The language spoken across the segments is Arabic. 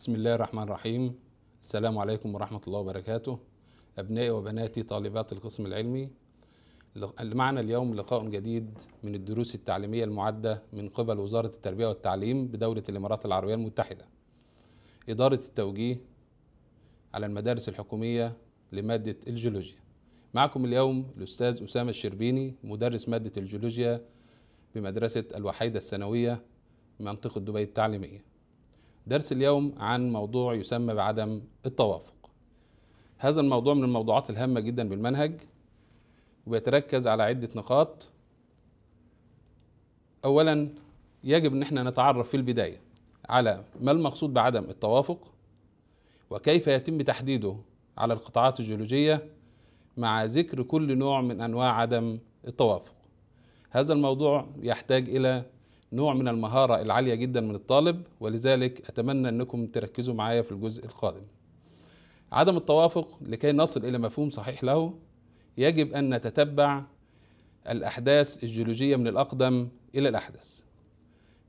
بسم الله الرحمن الرحيم السلام عليكم ورحمة الله وبركاته أبنائي وبناتي طالبات القسم العلمي معنا اليوم لقاء جديد من الدروس التعليمية المعدة من قبل وزارة التربية والتعليم بدولة الإمارات العربية المتحدة إدارة التوجيه على المدارس الحكومية لمادة الجيولوجيا معكم اليوم الأستاذ أسامة الشربيني مدرس مادة الجيولوجيا بمدرسة الوحيدة الثانوية منطقة دبي التعليمية درس اليوم عن موضوع يسمى بعدم التوافق هذا الموضوع من الموضوعات الهامة جدا بالمنهج وبيتركز على عدة نقاط أولا يجب أن احنا نتعرف في البداية على ما المقصود بعدم التوافق وكيف يتم تحديده على القطاعات الجيولوجية مع ذكر كل نوع من أنواع عدم التوافق هذا الموضوع يحتاج إلى نوع من المهارة العالية جدا من الطالب ولذلك أتمنى أنكم تركزوا معايا في الجزء القادم عدم التوافق لكي نصل إلى مفهوم صحيح له يجب أن نتتبع الأحداث الجيولوجية من الأقدم إلى الأحدث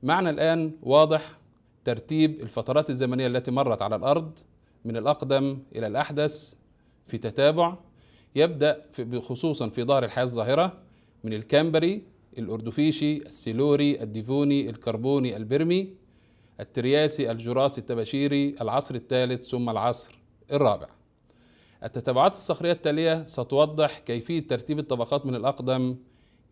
معنا الآن واضح ترتيب الفترات الزمنية التي مرت على الأرض من الأقدم إلى الأحدث في تتابع يبدأ خصوصا في ظهر الحياة الظاهرة من الكامبري الأردوفيشي السيلوري الديفوني الكربوني البرمي الترياسي الجراسي التبشيري العصر الثالث ثم العصر الرابع التتابعات الصخرية التالية ستوضح كيفية ترتيب الطبقات من الأقدم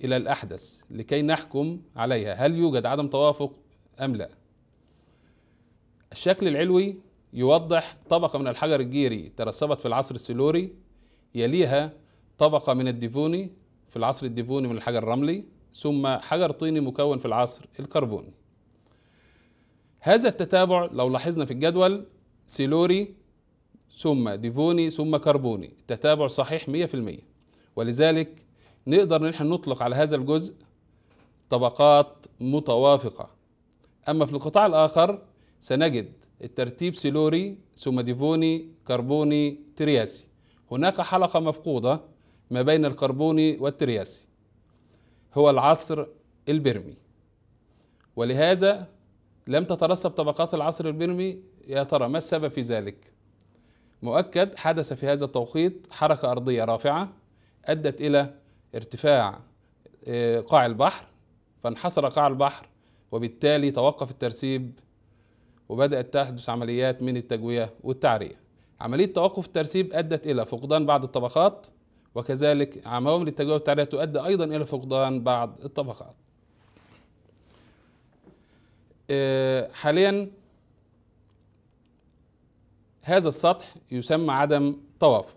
إلى الأحدث لكي نحكم عليها هل يوجد عدم توافق أم لا الشكل العلوي يوضح طبقة من الحجر الجيري ترسبت في العصر السيلوري يليها طبقة من الديفوني في العصر الديفوني من الحجر الرملي ثم حجر طيني مكون في العصر الكربوني هذا التتابع لو لاحظنا في الجدول سيلوري ثم ديفوني ثم كربوني التتابع صحيح 100% ولذلك نقدر نحن نطلق على هذا الجزء طبقات متوافقة أما في القطاع الآخر سنجد الترتيب سيلوري ثم ديفوني كربوني ترياسي هناك حلقة مفقودة ما بين الكربوني والترياسي هو العصر البرمي ولهذا لم تترسب طبقات العصر البرمي يا ترى ما السبب في ذلك مؤكد حدث في هذا التوقيت حركة أرضية رافعة أدت إلى ارتفاع آه، قاع البحر فانحسر قاع البحر وبالتالي توقف الترسيب وبدأت تحدث عمليات من التجوية والتعرية عملية توقف الترسيب أدت إلى فقدان بعض الطبقات وكذلك عوامل التجاوب التعرية تؤدي أيضا إلى فقدان بعض الطبقات آه، حاليا هذا السطح يسمى عدم توافق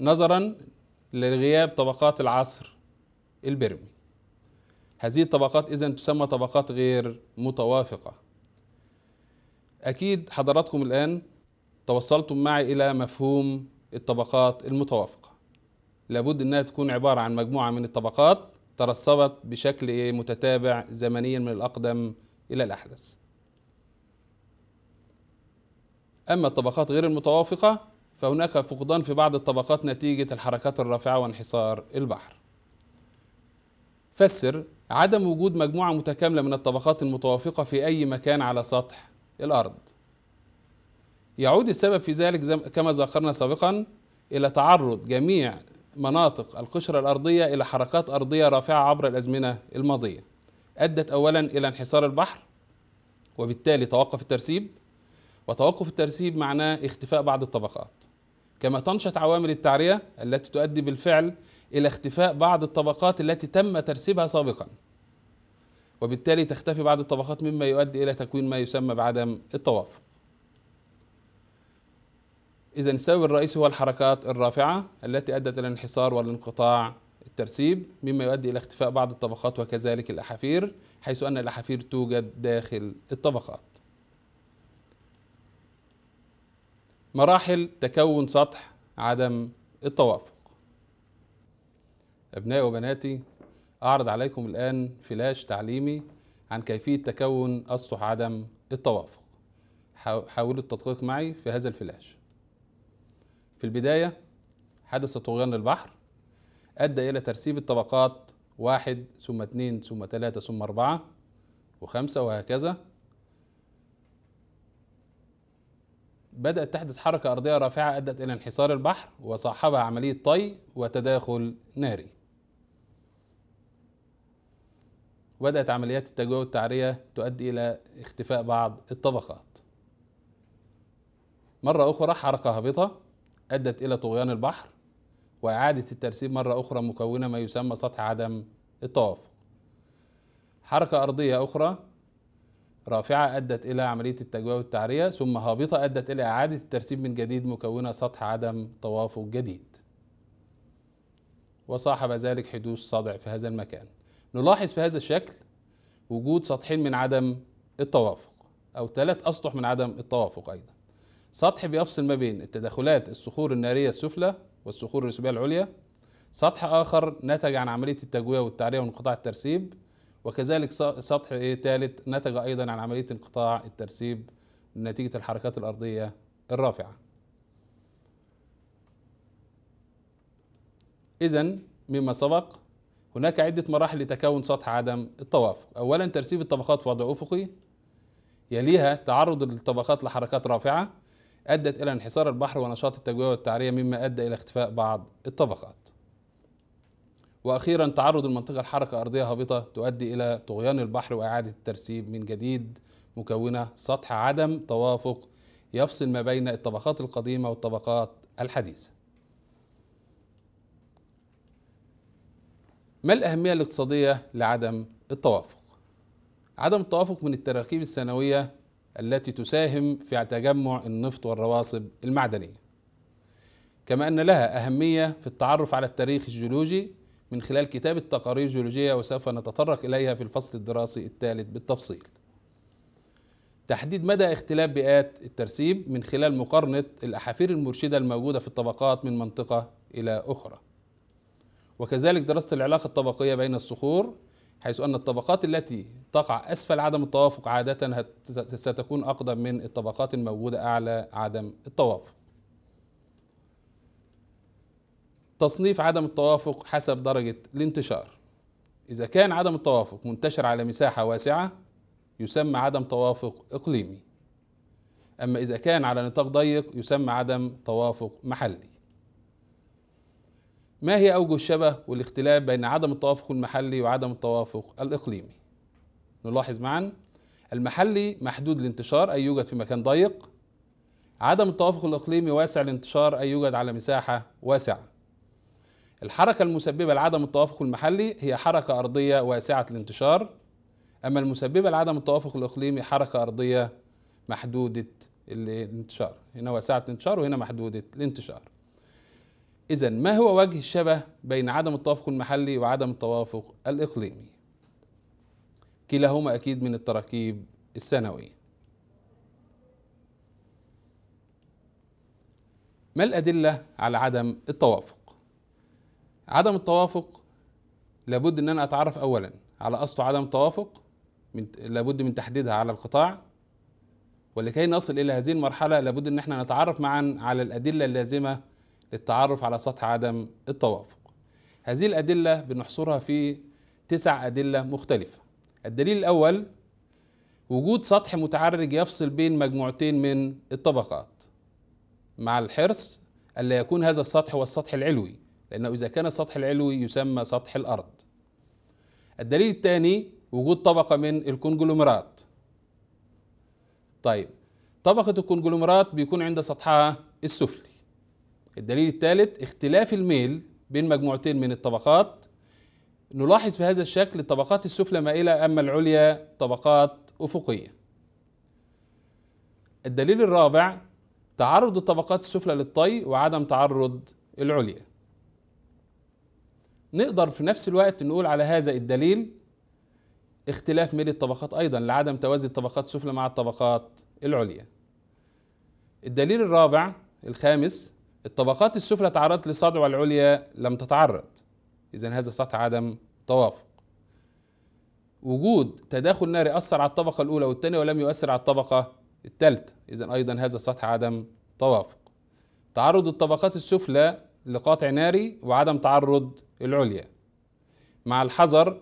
نظرا لغياب طبقات العصر البرمي هذه الطبقات إذن تسمى طبقات غير متوافقة أكيد حضراتكم الآن توصلتم معي إلى مفهوم الطبقات المتوافقة لابد أنها تكون عبارة عن مجموعة من الطبقات ترسبت بشكل متتابع زمنيا من الأقدم إلى الأحدث أما الطبقات غير المتوافقة فهناك فقدان في بعض الطبقات نتيجة الحركات الرافعة وانحصار البحر فسر عدم وجود مجموعة متكاملة من الطبقات المتوافقة في أي مكان على سطح الأرض يعود السبب في ذلك كما ذكرنا سابقا إلى تعرض جميع مناطق القشرة الأرضية إلى حركات أرضية رافعة عبر الأزمنة الماضية أدت أولا إلى انحسار البحر وبالتالي توقف الترسيب وتوقف الترسيب معناه اختفاء بعض الطبقات كما تنشط عوامل التعرية التي تؤدي بالفعل إلى اختفاء بعض الطبقات التي تم ترسيبها سابقا وبالتالي تختفي بعض الطبقات مما يؤدي إلى تكوين ما يسمى بعدم التوافق إذا السبب الرئيسي هو الحركات الرافعة التي أدت إلى انحصار والانقطاع الترسيب مما يؤدي إلى اختفاء بعض الطبقات وكذلك الأحافير حيث أن الأحافير توجد داخل الطبقات مراحل تكون سطح عدم التوافق أبنائي وبناتي أعرض عليكم الآن فلاش تعليمي عن كيفية تكون أسطح عدم التوافق حاولوا التدقيق معي في هذا الفلاش في البداية حدث طغيان البحر أدى إلى ترسيب الطبقات واحد ثم اثنين ثم ثلاثة ثم أربعة وخمسة وهكذا بدأت تحدث حركة أرضية رافعة أدت إلى انحسار البحر وصاحبها عملية طي وتداخل ناري وبدأت عمليات التجويع والتعرية تؤدي إلى اختفاء بعض الطبقات مرة أخرى حركة هابطة أدت إلى طغيان البحر وإعادة الترسيب مرة أخرى مكونة ما يسمى سطح عدم التوافق حركة أرضية أخرى رافعة أدت إلى عملية التجويع والتعرية ثم هابطة أدت إلى إعادة الترسيب من جديد مكونة سطح عدم توافق جديد وصاحب ذلك حدوث صدع في هذا المكان نلاحظ في هذا الشكل وجود سطحين من عدم التوافق أو ثلاث أسطح من عدم التوافق أيضا سطح بيفصل ما بين التداخلات الصخور النارية السفلى والصخور الرسوبية العليا سطح آخر نتج عن عملية التجوية والتعرية وانقطاع الترسيب وكذلك سطح ثالث إيه نتج أيضا عن عملية انقطاع الترسيب نتيجة الحركات الأرضية الرافعة إذا مما سبق هناك عدة مراحل لتكون سطح عدم التوافق أولا ترسيب الطبقات في وضع أفقي يليها تعرض الطبقات لحركات رافعة أدت إلى انحسار البحر ونشاط التجوية والتعرية مما أدى إلى اختفاء بعض الطبقات وأخيرا تعرض المنطقة لحركة أرضية هابطة تؤدي إلى طغيان البحر وإعادة الترسيب من جديد مكونة سطح عدم توافق يفصل ما بين الطبقات القديمة والطبقات الحديثة ما الأهمية الاقتصادية لعدم التوافق؟ عدم التوافق من التراكيب السنوية التي تساهم في تجمع النفط والرواسب المعدنيه كما ان لها اهميه في التعرف على التاريخ الجيولوجي من خلال كتابه تقارير جيولوجيه وسوف نتطرق اليها في الفصل الدراسي الثالث بالتفصيل تحديد مدى اختلاف بيئات الترسيب من خلال مقارنه الاحافير المرشده الموجوده في الطبقات من منطقه الى اخرى وكذلك دراسه العلاقه الطبقيه بين الصخور حيث أن الطبقات التي تقع أسفل عدم التوافق عادة ستكون أقدم من الطبقات الموجودة أعلى عدم التوافق تصنيف عدم التوافق حسب درجة الانتشار إذا كان عدم التوافق منتشر على مساحة واسعة يسمى عدم توافق إقليمي أما إذا كان على نطاق ضيق يسمى عدم توافق محلي ما هي أوجه الشبه والاختلاف بين عدم التوافق المحلي وعدم التوافق الإقليمي؟ نلاحظ معا المحلي محدود الانتشار أي يوجد في مكان ضيق عدم التوافق الإقليمي واسع الانتشار أي يوجد على مساحة واسعة الحركة المسببة لعدم التوافق المحلي هي حركة أرضية واسعة الانتشار أما المسببة لعدم التوافق الإقليمي حركة أرضية محدودة الانتشار هنا واسعة الانتشار وهنا محدودة الانتشار إذا ما هو وجه الشبه بين عدم التوافق المحلي وعدم التوافق الإقليمي؟ كلاهما أكيد من التراكيب السنوية. ما الأدلة على عدم التوافق؟ عدم التوافق لابد إن أنا أتعرف أولاً على أصل عدم التوافق من لابد من تحديدها على القطاع ولكي نصل إلى هذه المرحلة لابد إن احنا نتعرف معا على الأدلة اللازمة للتعرف على سطح عدم التوافق هذه الأدلة بنحصرها في تسع أدلة مختلفة الدليل الأول وجود سطح متعرج يفصل بين مجموعتين من الطبقات مع الحرص ألا يكون هذا السطح هو السطح العلوي لأنه إذا كان السطح العلوي يسمى سطح الأرض الدليل الثاني وجود طبقة من الكونجلومرات طيب طبقة الكونجلومرات بيكون عند سطحها السفلي الدليل الثالث اختلاف الميل بين مجموعتين من الطبقات نلاحظ في هذا الشكل الطبقات السفلى مائلة أما العليا طبقات أفقية الدليل الرابع تعرض الطبقات السفلى للطي وعدم تعرض العليا نقدر في نفس الوقت نقول على هذا الدليل اختلاف ميل الطبقات أيضا لعدم توازي الطبقات السفلى مع الطبقات العليا الدليل الرابع الخامس الطبقات السفلى تعرضت للصدع والعليا لم تتعرض إذا هذا سطح عدم توافق وجود تداخل ناري أثر على الطبقة الأولى والثانية ولم يؤثر على الطبقة الثالثة إذا أيضا هذا سطح عدم توافق تعرض الطبقات السفلى لقاطع ناري وعدم تعرض العليا مع الحذر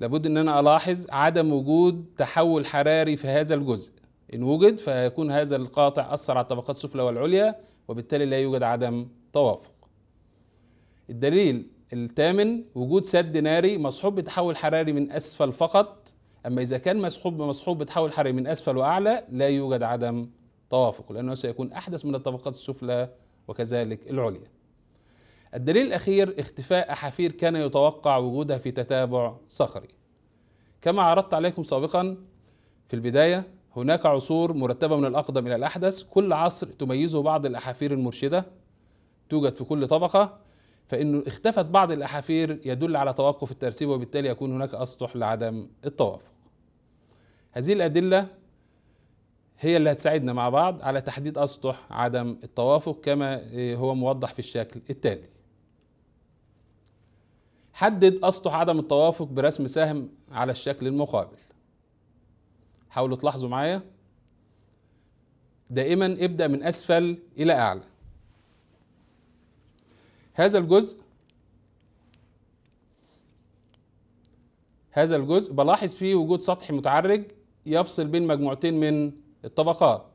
لابد ان انا الاحظ عدم وجود تحول حراري في هذا الجزء إن وجد فيكون هذا القاطع أثر على الطبقات السفلى والعليا وبالتالي لا يوجد عدم توافق الدليل الثامن وجود سد ناري مصحوب بتحول حراري من أسفل فقط أما إذا كان مسحوب بمصحوب بتحول حراري من أسفل وأعلى لا يوجد عدم توافق لأنه سيكون أحدث من الطبقات السفلى وكذلك العليا الدليل الأخير اختفاء أحافير كان يتوقع وجودها في تتابع صخري كما عرضت عليكم سابقا في البداية هناك عصور مرتبة من الأقدم إلى الأحدث كل عصر تميزه بعض الأحافير المرشدة توجد في كل طبقة فإنه اختفت بعض الأحافير يدل على توقف الترسيب وبالتالي يكون هناك أسطح لعدم التوافق هذه الأدلة هي اللي هتساعدنا مع بعض على تحديد أسطح عدم التوافق كما هو موضح في الشكل التالي حدد أسطح عدم التوافق برسم سهم على الشكل المقابل حاولوا تلاحظوا معايا دائما ابدأ من أسفل إلى أعلى هذا الجزء هذا الجزء بلاحظ فيه وجود سطح متعرج يفصل بين مجموعتين من الطبقات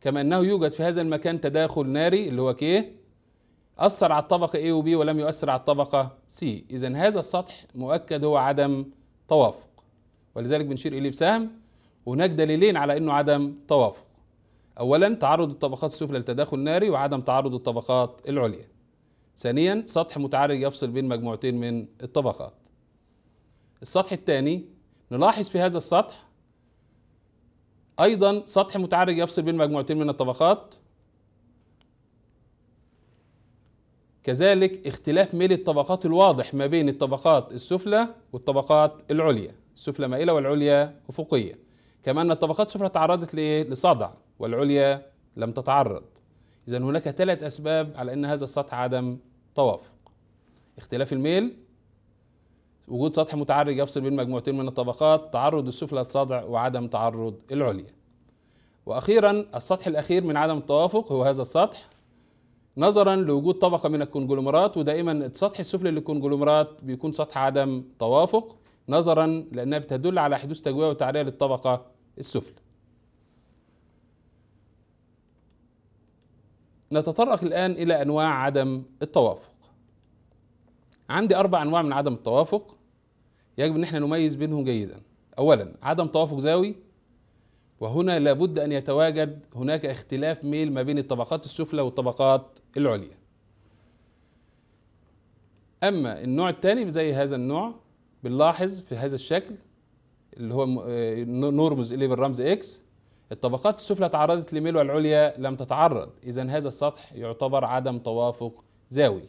كما أنه يوجد في هذا المكان تداخل ناري اللي هو كي أثر على الطبقة A و B ولم يؤثر على الطبقة C إذا هذا السطح مؤكد هو عدم توافق ولذلك بنشير إليه بسهم هناك دليلين على انه عدم توافق اولا تعرض الطبقات السفلى للتداخل الناري وعدم تعرض الطبقات العليا ثانيا سطح متعرج يفصل بين مجموعتين من الطبقات السطح الثاني نلاحظ في هذا السطح ايضا سطح متعرج يفصل بين مجموعتين من الطبقات كذلك اختلاف ميل الطبقات الواضح ما بين الطبقات السفلى والطبقات العليا السفلى مائلة والعليا أفقية كما أن الطبقات السفلى تعرضت لإيه؟ لصدع والعليا لم تتعرض إذا هناك ثلاث أسباب على أن هذا السطح عدم توافق اختلاف الميل وجود سطح متعرج يفصل بين مجموعتين من الطبقات تعرض السفلى للصدع وعدم تعرض العليا واخيرا السطح الاخير من عدم التوافق هو هذا السطح نظرا لوجود طبقه من الكونجلومرات ودائما السطح السفلي للكونجلومرات بيكون سطح عدم توافق نظرا لأنها بتدل على حدوث تجويع وتعرية للطبقة السفلى نتطرق الآن إلى أنواع عدم التوافق عندي أربع أنواع من عدم التوافق يجب أن احنا نميز بينهم جيدا أولا عدم توافق زاوي وهنا لابد أن يتواجد هناك اختلاف ميل ما بين الطبقات السفلى والطبقات العليا أما النوع الثاني زي هذا النوع بنلاحظ في هذا الشكل اللي هو آه، نرمز اليه بالرمز اكس الطبقات السفلى تعرضت لميل والعليا لم تتعرض اذا هذا السطح يعتبر عدم توافق زاوي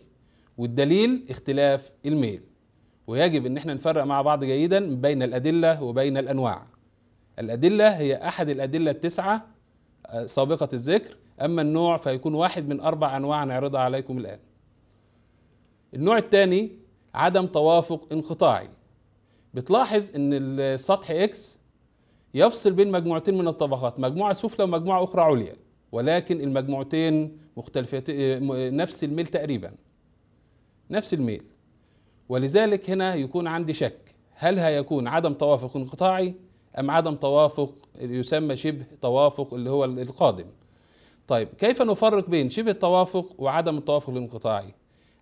والدليل اختلاف الميل ويجب ان احنا نفرق مع بعض جيدا بين الادله وبين الانواع الادله هي احد الادله التسعه آه، سابقه الذكر اما النوع فيكون واحد من اربع انواع نعرضها عليكم الان النوع الثاني عدم توافق انقطاعي بتلاحظ ان السطح اكس يفصل بين مجموعتين من الطبقات مجموعة سفلى ومجموعة أخرى عليا ولكن المجموعتين مختلفتين نفس الميل تقريبا نفس الميل ولذلك هنا يكون عندي شك هل هيكون عدم توافق انقطاعي أم عدم توافق يسمى شبه توافق اللي هو القادم طيب كيف نفرق بين شبه التوافق وعدم التوافق الانقطاعي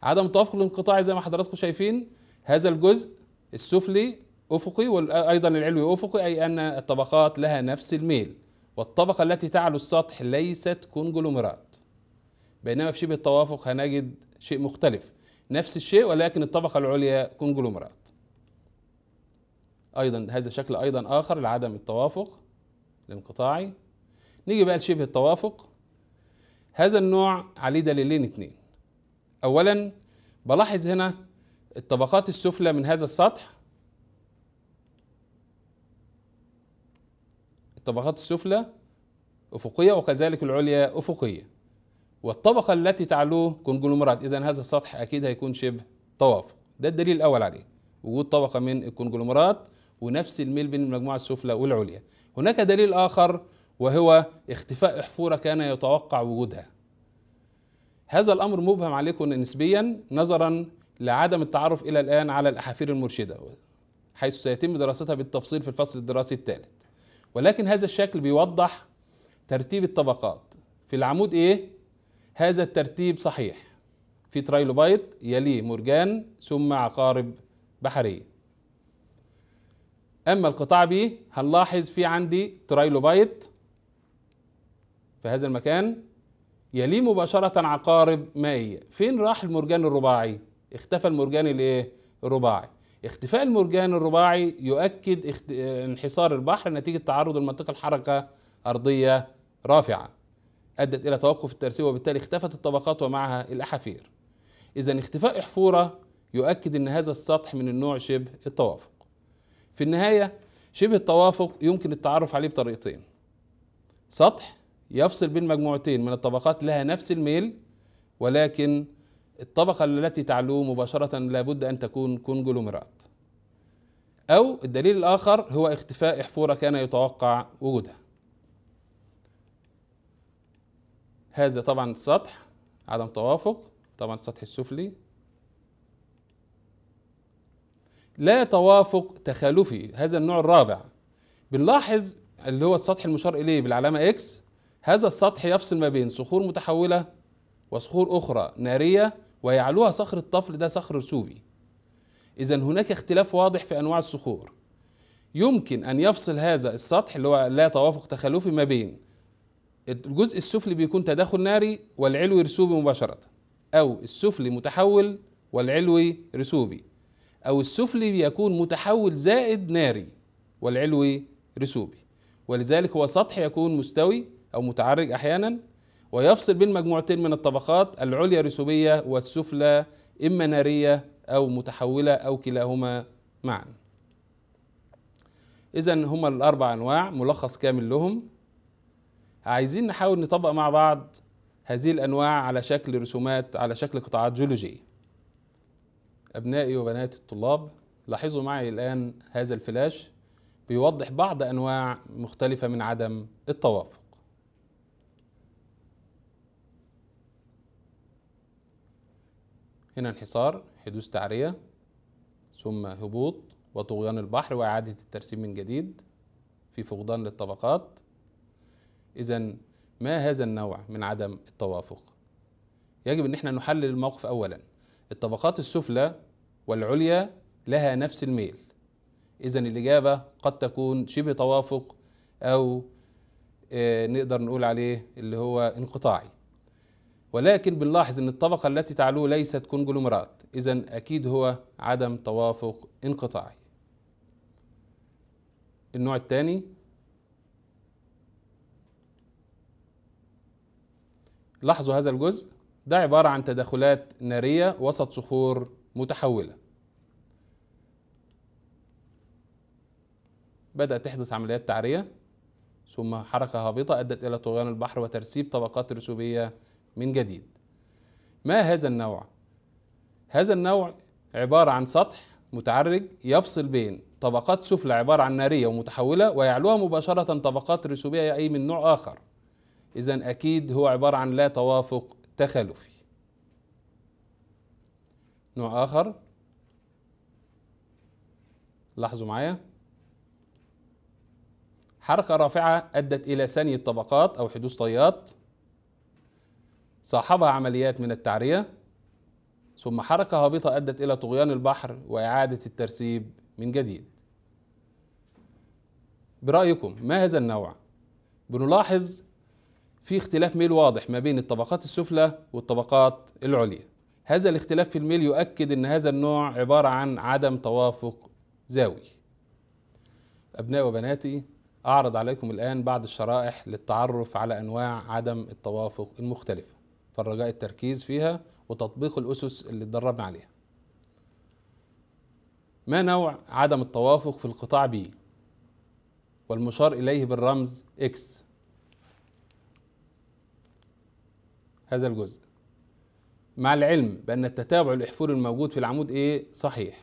عدم التوافق الانقطاعي زي ما حضراتكم شايفين هذا الجزء السفلي أفقي وأيضا العلوي أفقي أي أن الطبقات لها نفس الميل والطبقة التي تعلو السطح ليست كونجلومرات بينما في شبه التوافق هنجد شيء مختلف نفس الشيء ولكن الطبقة العليا كونجلومرات أيضا هذا شكل أيضا آخر لعدم التوافق الانقطاعي نيجي بقى لشبه التوافق هذا النوع عليه دليلين اثنين أولا بلاحظ هنا الطبقات السفلى من هذا السطح الطبقات السفلى أفقية وكذلك العليا أفقية والطبقة التي تعلوه كونجلومرات إذا هذا السطح أكيد هيكون شبه طواف ده الدليل الأول عليه وجود طبقة من الكونجلومرات ونفس الميل بين المجموعة السفلى والعليا هناك دليل آخر وهو اختفاء أحفورة كان يتوقع وجودها هذا الأمر مبهم عليكم نسبيا نظرا لعدم التعرف إلى الآن على الأحافير المرشدة حيث سيتم دراستها بالتفصيل في الفصل الدراسي الثالث ولكن هذا الشكل بيوضح ترتيب الطبقات في العمود ايه هذا الترتيب صحيح في ترايلوبايت يليه مرجان ثم عقارب بحريه اما القطاع بي هنلاحظ في عندي ترايلوبايت في هذا المكان يليه مباشره عقارب مائيه فين راح المرجان الرباعي اختفى المرجان الايه الرباعي اختفاء المرجان الرباعي يؤكد اخت... انحصار البحر نتيجه تعرض المنطقه لحركه ارضيه رافعه ادت الى توقف الترسيب وبالتالي اختفت الطبقات ومعها الاحافير اذا اختفاء احفوره يؤكد ان هذا السطح من النوع شبه التوافق في النهايه شبه التوافق يمكن التعرف عليه بطريقتين سطح يفصل بين مجموعتين من الطبقات لها نفس الميل ولكن الطبقة التي تعلو مباشرة لابد أن تكون كونجلومرات أو الدليل الآخر هو اختفاء أحفورة كان يتوقع وجودها هذا طبعا السطح عدم توافق طبعا السطح السفلي لا توافق تخالفي هذا النوع الرابع بنلاحظ اللي هو السطح المشار إليه بالعلامة إكس هذا السطح يفصل ما بين صخور متحولة وصخور أخرى نارية ويعلوها صخر الطفل ده صخر رسوبي إذا هناك اختلاف واضح في أنواع الصخور يمكن أن يفصل هذا السطح اللي هو لا توافق تخلفي ما بين الجزء السفلي بيكون تداخل ناري والعلوي رسوبي مباشرة أو السفلي متحول والعلوي رسوبي أو السفلي بيكون متحول زائد ناري والعلوي رسوبي ولذلك هو سطح يكون مستوي أو متعرج أحيانا ويفصل بين مجموعتين من الطبقات العليا رسوبية والسفلى إما نارية أو متحولة أو كلاهما معا إذا هما الأربع أنواع ملخص كامل لهم عايزين نحاول نطبق مع بعض هذه الأنواع على شكل رسومات على شكل قطاعات جيولوجية أبنائي وبنات الطلاب لاحظوا معي الآن هذا الفلاش بيوضح بعض أنواع مختلفة من عدم التوافق هنا انحصار حدوث تعرية ثم هبوط وطغيان البحر وإعادة الترسيم من جديد في فقدان للطبقات إذا ما هذا النوع من عدم التوافق يجب ان احنا نحلل الموقف اولا الطبقات السفلى والعليا لها نفس الميل اذا الاجابه قد تكون شبه توافق او آه، نقدر نقول عليه اللي هو انقطاعي ولكن بنلاحظ ان الطبقة التي تعلوه ليست كونجلومرات اذا اكيد هو عدم توافق انقطاعي النوع الثاني لاحظوا هذا الجزء ده عبارة عن تداخلات نارية وسط صخور متحولة بدأت تحدث عمليات تعرية ثم حركة هابطة أدت إلى طغيان البحر وترسيب طبقات رسوبية من جديد ما هذا النوع هذا النوع عبارة عن سطح متعرج يفصل بين طبقات سفلى عبارة عن نارية ومتحولة ويعلوها مباشرة طبقات رسوبية أي من نوع آخر إذا أكيد هو عبارة عن لا توافق تخلفي نوع آخر لاحظوا معايا حركة رافعة أدت إلى ثاني الطبقات أو حدوث طيات صاحبها عمليات من التعرية ثم حركة هابطة أدت إلى طغيان البحر وإعادة الترسيب من جديد برأيكم ما هذا النوع؟ بنلاحظ في اختلاف ميل واضح ما بين الطبقات السفلى والطبقات العليا هذا الاختلاف في الميل يؤكد ان هذا النوع عبارة عن عدم توافق زاوي أبناء وبناتي أعرض عليكم الآن بعض الشرائح للتعرف على أنواع عدم التوافق المختلفة فالرجاء التركيز فيها وتطبيق الأسس اللي اتدربنا عليها ما نوع عدم التوافق في القطاع B والمشار إليه بالرمز X هذا الجزء مع العلم بأن التتابع الإحفوري الموجود في العمود A صحيح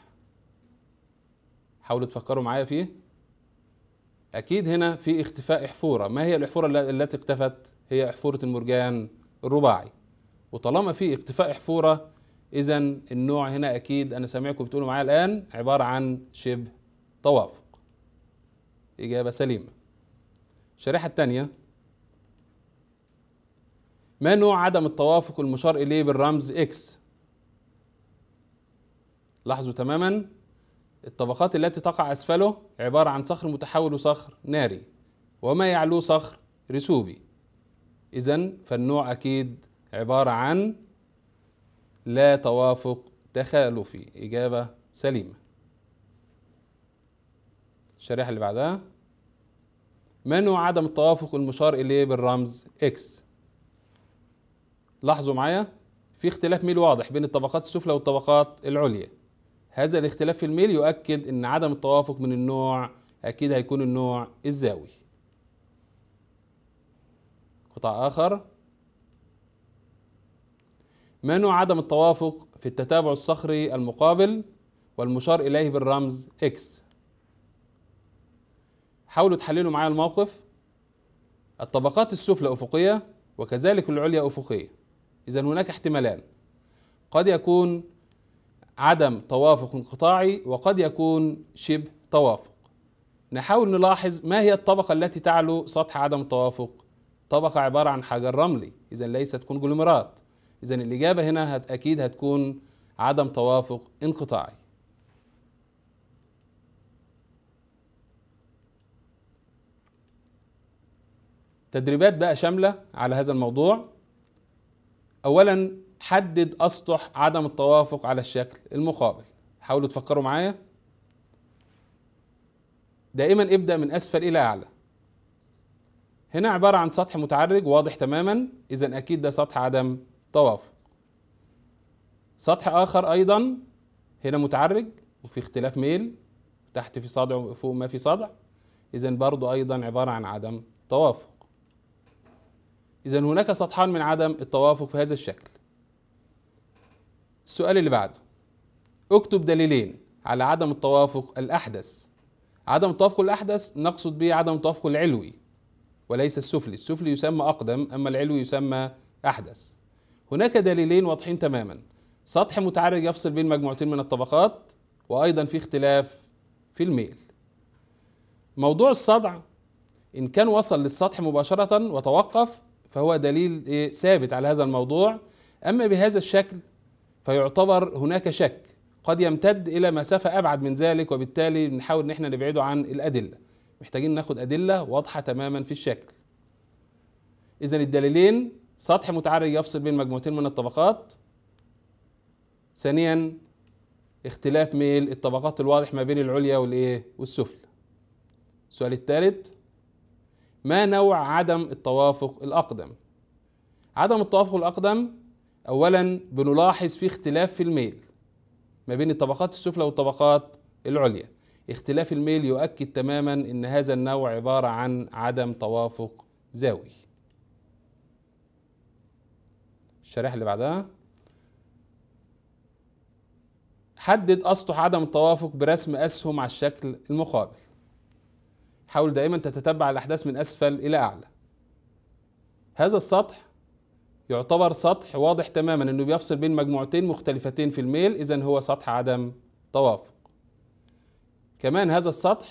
حاولوا تفكروا معايا فيه أكيد هنا في اختفاء إحفورة ما هي الإحفورة التي اختفت هي إحفورة المرجان الرباعي وطالما في اكتفاء احفوره اذا النوع هنا اكيد انا سامعكم بتقولوا معايا الان عباره عن شبه توافق اجابه سليمه الشريحه الثانيه ما نوع عدم التوافق المشار اليه بالرمز اكس لاحظوا تماما الطبقات التي تقع اسفله عباره عن صخر متحول وصخر ناري وما يعلوه صخر رسوبي اذا فالنوع اكيد عبارة عن لا توافق تخالفي إجابة سليمة الشريحة اللي بعدها من هو عدم التوافق المشار إليه بالرمز X لاحظوا معايا في اختلاف ميل واضح بين الطبقات السفلى والطبقات العليا هذا الاختلاف في الميل يؤكد ان عدم التوافق من النوع اكيد هيكون النوع الزاوي قطع اخر ما نوع عدم التوافق في التتابع الصخري المقابل والمشار إليه بالرمز X حاولوا تحللوا معايا الموقف الطبقات السفلى أفقية وكذلك العليا أفقية إذا هناك احتمالان قد يكون عدم توافق انقطاعي وقد يكون شبه توافق نحاول نلاحظ ما هي الطبقة التي تعلو سطح عدم التوافق طبقة عبارة عن حجر رملي إذا ليست كونجلومرات إذا الإجابة هنا هت أكيد هتكون عدم توافق انقطاعي تدريبات بقى شاملة على هذا الموضوع أولا حدد أسطح عدم التوافق على الشكل المقابل حاولوا تفكروا معايا دائما ابدأ من أسفل إلى أعلى هنا عبارة عن سطح متعرج واضح تماما إذا أكيد ده سطح عدم طواف سطح آخر أيضا هنا متعرج وفي اختلاف ميل تحت في صدع وفوق ما في صدع إذا برضو أيضا عبارة عن عدم توافق إذا هناك سطحان من عدم التوافق في هذا الشكل السؤال اللي بعده اكتب دليلين على عدم التوافق الأحدث عدم التوافق الأحدث نقصد به عدم التوافق العلوي وليس السفلي السفلي يسمى أقدم أما العلوي يسمى أحدث هناك دليلين واضحين تماما سطح متعرج يفصل بين مجموعتين من الطبقات وايضا في اختلاف في الميل موضوع الصدع ان كان وصل للسطح مباشره وتوقف فهو دليل إيه، ثابت على هذا الموضوع اما بهذا الشكل فيعتبر هناك شك قد يمتد الى مسافه ابعد من ذلك وبالتالي بنحاول ان احنا نبعده عن الادله محتاجين ناخد ادله واضحه تماما في الشكل اذا الدليلين سطح متعرج يفصل بين مجموعتين من الطبقات ثانيا اختلاف ميل الطبقات الواضح ما بين العليا والايه والسفلى السؤال الثالث ما نوع عدم التوافق الاقدم عدم التوافق الاقدم اولا بنلاحظ في اختلاف في الميل ما بين الطبقات السفلى والطبقات العليا اختلاف الميل يؤكد تماما ان هذا النوع عباره عن عدم توافق زاوي الشريحه اللي بعدها حدد اسطح عدم التوافق برسم اسهم على الشكل المقابل حاول دائما تتتبع الاحداث من اسفل الى اعلى هذا السطح يعتبر سطح واضح تماما انه بيفصل بين مجموعتين مختلفتين في الميل اذا هو سطح عدم توافق كمان هذا السطح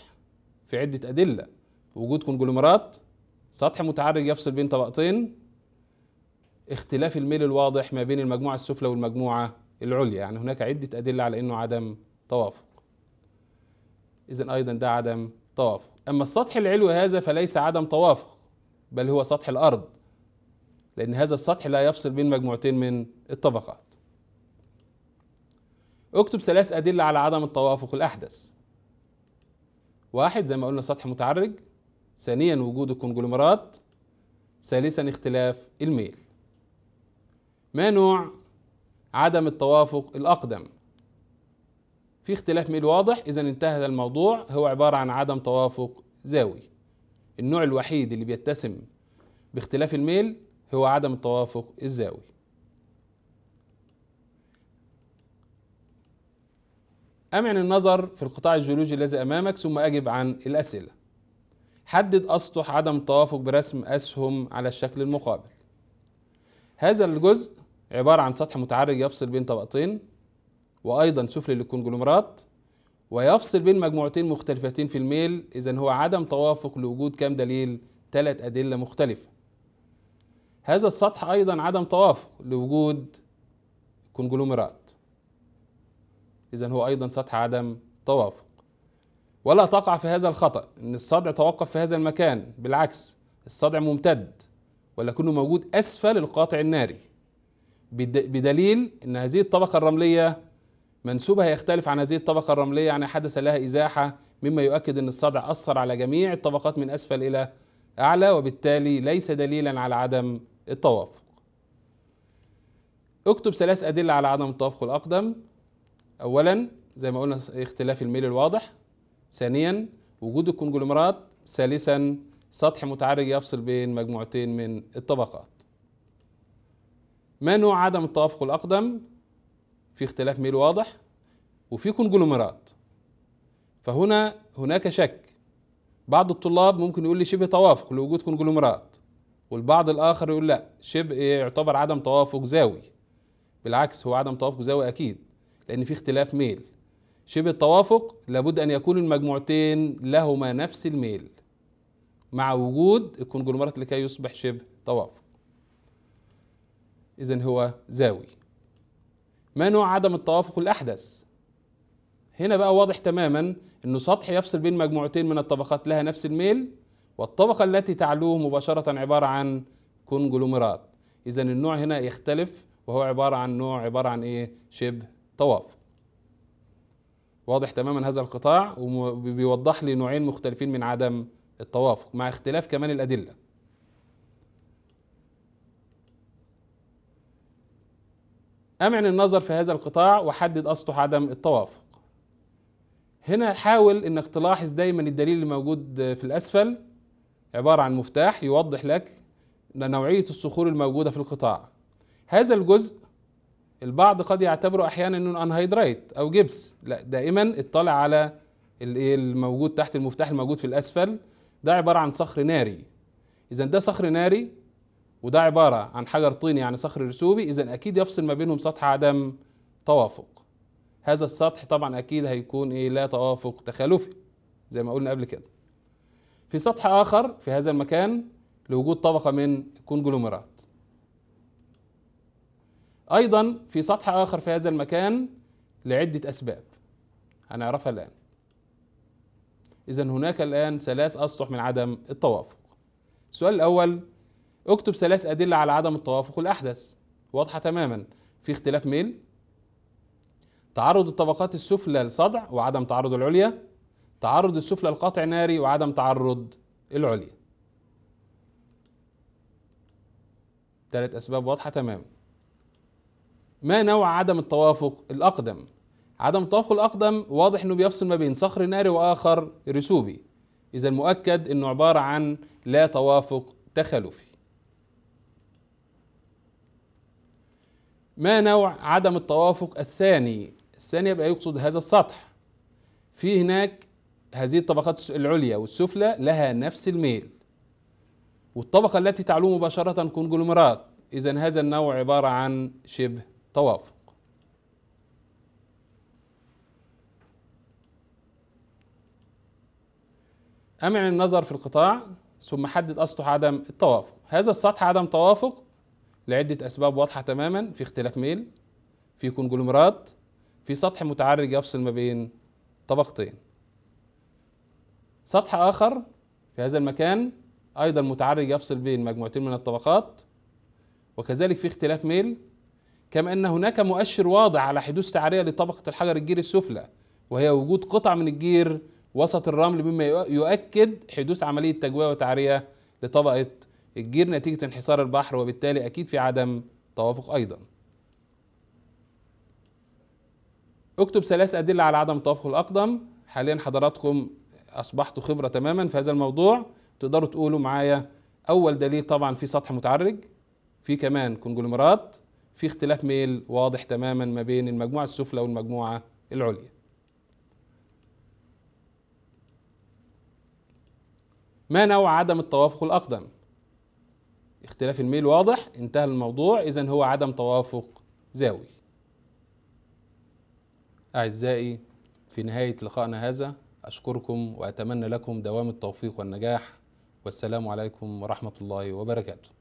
في عده ادله وجود كونجلومرات سطح متعرج يفصل بين طبقتين اختلاف الميل الواضح ما بين المجموعة السفلى والمجموعة العليا يعني هناك عدة أدلة على أنه عدم توافق إذا أيضا ده عدم توافق أما السطح العلوي هذا فليس عدم توافق بل هو سطح الأرض لأن هذا السطح لا يفصل بين مجموعتين من الطبقات اكتب ثلاث أدلة على عدم التوافق الأحدث واحد زي ما قلنا سطح متعرج ثانيا وجود الكونجلومرات ثالثا اختلاف الميل ما نوع عدم التوافق الأقدم في اختلاف ميل واضح إذا انتهى الموضوع هو عبارة عن عدم توافق زاوي النوع الوحيد اللي بيتسم باختلاف الميل هو عدم التوافق الزاوي أمعن النظر في القطاع الجيولوجي الذي أمامك ثم أجب عن الأسئلة حدد أسطح عدم التوافق برسم أسهم على الشكل المقابل هذا الجزء عبارة عن سطح متعرج يفصل بين طبقتين وأيضا سفلي للكونجلومرات ويفصل بين مجموعتين مختلفتين في الميل إذا هو عدم توافق لوجود كام دليل ثلاث أدلة مختلفة هذا السطح أيضا عدم توافق لوجود كونجلومرات إذا هو أيضا سطح عدم توافق ولا تقع في هذا الخطأ أن الصدع توقف في هذا المكان بالعكس الصدع ممتد ولكنه موجود أسفل القاطع الناري بدليل ان هذه الطبقه الرمليه منسوبها يختلف عن هذه الطبقه الرمليه يعني حدث لها ازاحه مما يؤكد ان الصدع اثر على جميع الطبقات من اسفل الى اعلى وبالتالي ليس دليلا على عدم التوافق. اكتب ثلاث ادله على عدم التوافق الاقدم. اولا زي ما قلنا اختلاف الميل الواضح. ثانيا وجود الكونجلومرات. ثالثا سطح متعرج يفصل بين مجموعتين من الطبقات. ما نوع عدم التوافق الأقدم؟ في اختلاف ميل واضح وفي كونجلومرات فهنا هناك شك بعض الطلاب ممكن يقول لي شبه توافق لوجود كونجلومرات والبعض الآخر يقول لا شبه يعتبر عدم توافق زاوي بالعكس هو عدم توافق زاوي أكيد لأن في اختلاف ميل شبه التوافق لابد أن يكون المجموعتين لهما نفس الميل مع وجود الكونجلومرات لكي يصبح شبه توافق إذا هو زاوي ما نوع عدم التوافق الأحدث؟ هنا بقى واضح تماما أنه سطح يفصل بين مجموعتين من الطبقات لها نفس الميل والطبقة التي تعلوه مباشرة عبارة عن كونجلومرات إذا النوع هنا يختلف وهو عبارة عن نوع عبارة عن إيه؟ شبه توافق واضح تماما هذا القطاع وبيوضح لي نوعين مختلفين من عدم التوافق مع اختلاف كمان الأدلة أمعن النظر في هذا القطاع وحدد أسطح عدم التوافق هنا حاول انك تلاحظ دايما الدليل الموجود في الاسفل عبارة عن مفتاح يوضح لك نوعية الصخور الموجودة في القطاع هذا الجزء البعض قد يعتبره احيانا انه انهيدرايت او جبس لا دائما اطلع على إيه الموجود تحت المفتاح الموجود في الاسفل ده عبارة عن صخر ناري اذا ده صخر ناري وده عبارة عن حجر طيني يعني صخر رسوبي إذا أكيد يفصل ما بينهم سطح عدم توافق هذا السطح طبعا أكيد هيكون إيه لا توافق تخالفي زي ما قلنا قبل كده في سطح آخر في هذا المكان لوجود طبقة من الكونجلومرات أيضا في سطح آخر في هذا المكان لعدة أسباب هنعرفها الآن إذا هناك الآن ثلاث أسطح من عدم التوافق السؤال الأول اكتب ثلاث أدلة على عدم التوافق الأحدث واضحة تماما في اختلاف ميل تعرض الطبقات السفلى للصدع وعدم تعرض العليا تعرض السفلى لقاطع ناري وعدم تعرض العليا ثلاث أسباب واضحة تماما ما نوع عدم التوافق الأقدم؟ عدم التوافق الأقدم واضح إنه بيفصل ما بين صخر ناري وآخر رسوبي إذا المؤكد إنه عبارة عن لا توافق تخلفي ما نوع عدم التوافق الثاني الثاني يبقى يقصد هذا السطح في هناك هذه الطبقات العليا والسفلى لها نفس الميل والطبقة التي تعلو مباشرة كونجلومرات إذا هذا النوع عبارة عن شبه توافق أمعن النظر في القطاع ثم حدد أسطح عدم التوافق هذا السطح عدم توافق لعدة أسباب واضحة تماما في اختلاف ميل في كونجلومرات في سطح متعرج يفصل ما بين طبقتين سطح آخر في هذا المكان أيضا متعرج يفصل بين مجموعتين من الطبقات وكذلك في اختلاف ميل كما أن هناك مؤشر واضح على حدوث تعرية لطبقة الحجر الجير السفلى وهي وجود قطع من الجير وسط الرمل مما يؤكد حدوث عملية تجويع وتعرية لطبقة الجير نتيجة انحسار البحر وبالتالي أكيد في عدم توافق أيضا اكتب ثلاث أدلة على عدم التوافق الأقدم حاليا حضراتكم أصبحتوا خبرة تماما في هذا الموضوع تقدروا تقولوا معايا أول دليل طبعا في سطح متعرج في كمان كونجلومرات في اختلاف ميل واضح تماما ما بين المجموعة السفلى والمجموعة العليا ما نوع عدم التوافق الأقدم اختلاف الميل واضح انتهى الموضوع اذا هو عدم توافق زاوي اعزائي في نهايه لقائنا هذا اشكركم واتمنى لكم دوام التوفيق والنجاح والسلام عليكم ورحمه الله وبركاته